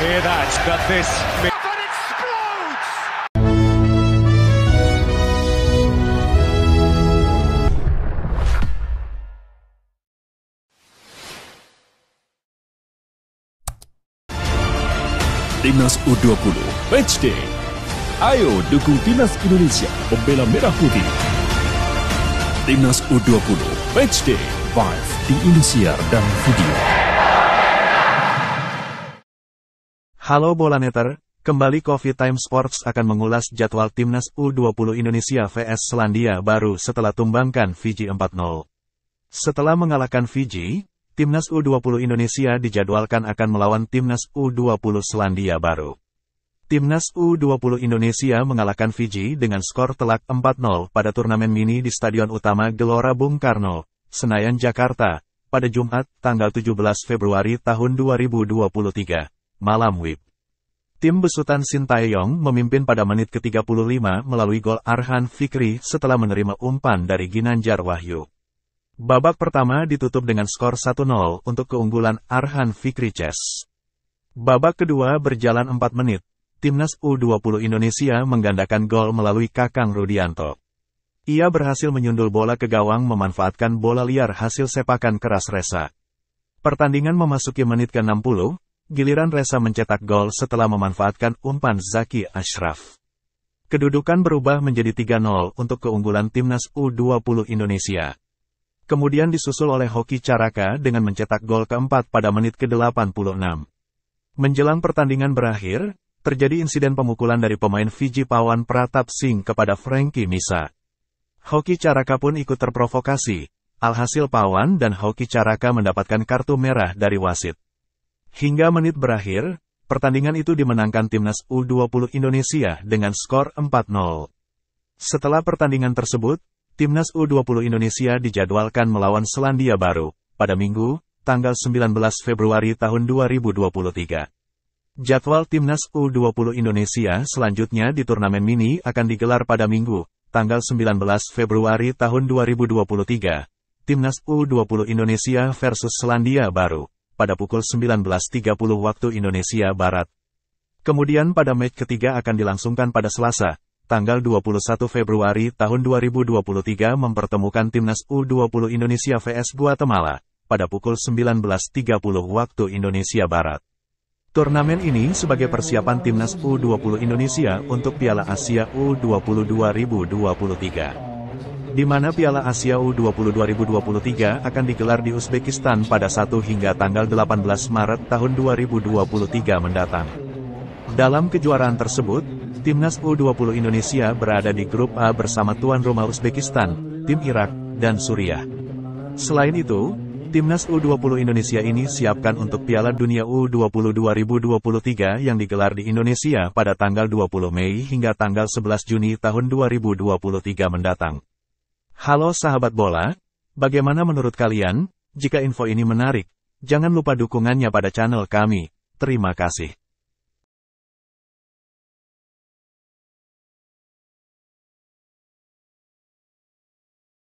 hear that, but this... Timnas U20 Day. Ayo dukung Timnas Indonesia pembela merah putih. Timnas U20 Day live di Indonesia dan video. Halo Bolaneter, kembali Coffee Time Sports akan mengulas jadwal timnas U20 Indonesia vs Selandia baru setelah tumbangkan Fiji 4-0. Setelah mengalahkan Fiji, timnas U20 Indonesia dijadwalkan akan melawan timnas U20 Selandia baru. Timnas U20 Indonesia mengalahkan Fiji dengan skor telak 4-0 pada turnamen mini di Stadion Utama Gelora Bung Karno, Senayan, Jakarta, pada Jumat, tanggal 17 Februari tahun 2023 malam WIB. Tim besutan Sintayong memimpin pada menit ke-35 melalui gol Arhan Fikri setelah menerima umpan dari Ginanjar Wahyu. Babak pertama ditutup dengan skor 1-0 untuk keunggulan Arhan Fikri Chess. Babak kedua berjalan 4 menit. Timnas U20 Indonesia menggandakan gol melalui Kakang Rudianto. Ia berhasil menyundul bola ke gawang memanfaatkan bola liar hasil sepakan keras Resa. Pertandingan memasuki menit ke-60, giliran Reza mencetak gol setelah memanfaatkan umpan Zaki Ashraf. Kedudukan berubah menjadi 3-0 untuk keunggulan timnas U20 Indonesia. Kemudian disusul oleh Hoki Caraka dengan mencetak gol keempat pada menit ke-86. Menjelang pertandingan berakhir, terjadi insiden pemukulan dari pemain Fiji Pawan Pratap Singh kepada Frankie Misa. Hoki Caraka pun ikut terprovokasi. Alhasil Pawan dan Hoki Caraka mendapatkan kartu merah dari wasit. Hingga menit berakhir, pertandingan itu dimenangkan timnas U20 Indonesia dengan skor 4-0. Setelah pertandingan tersebut, timnas U20 Indonesia dijadwalkan melawan Selandia Baru pada Minggu, tanggal 19 Februari tahun 2023. Jadwal timnas U20 Indonesia selanjutnya di turnamen mini akan digelar pada Minggu, tanggal 19 Februari tahun 2023. Timnas U20 Indonesia versus Selandia Baru pada pukul 19.30 waktu Indonesia Barat. Kemudian pada match ketiga akan dilangsungkan pada Selasa, tanggal 21 Februari tahun 2023 mempertemukan Timnas U20 Indonesia vs Guatemala pada pukul 19.30 waktu Indonesia Barat. Turnamen ini sebagai persiapan Timnas U20 Indonesia untuk Piala Asia U20 2023 di mana Piala Asia U20 2023 akan digelar di Uzbekistan pada 1 hingga tanggal 18 Maret tahun 2023 mendatang. Dalam kejuaraan tersebut, Timnas U20 Indonesia berada di grup A bersama tuan rumah Uzbekistan, tim Irak, dan Suriah. Selain itu, Timnas U20 Indonesia ini siapkan untuk Piala Dunia U20 2023 yang digelar di Indonesia pada tanggal 20 Mei hingga tanggal 11 Juni tahun 2023 mendatang. Halo sahabat bola, bagaimana menurut kalian? Jika info ini menarik, jangan lupa dukungannya pada channel kami. Terima kasih.